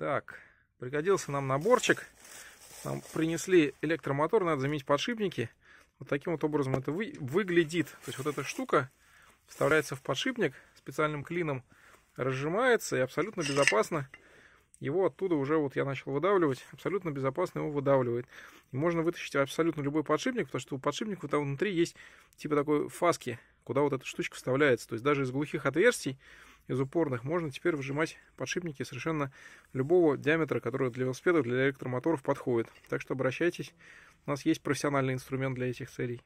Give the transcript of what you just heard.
Так, пригодился нам наборчик. Нам принесли электромотор, надо заменить подшипники. Вот таким вот образом это вы, выглядит. То есть вот эта штука вставляется в подшипник специальным клином, разжимается и абсолютно безопасно его оттуда уже вот я начал выдавливать, абсолютно безопасно его выдавливает. И можно вытащить абсолютно любой подшипник, потому что у подшипника там внутри есть типа такой фаски, куда вот эта штучка вставляется. То есть даже из глухих отверстий, из упорных, можно теперь выжимать подшипники совершенно любого диаметра, который для велосипедов, для электромоторов подходит. Так что обращайтесь, у нас есть профессиональный инструмент для этих целей.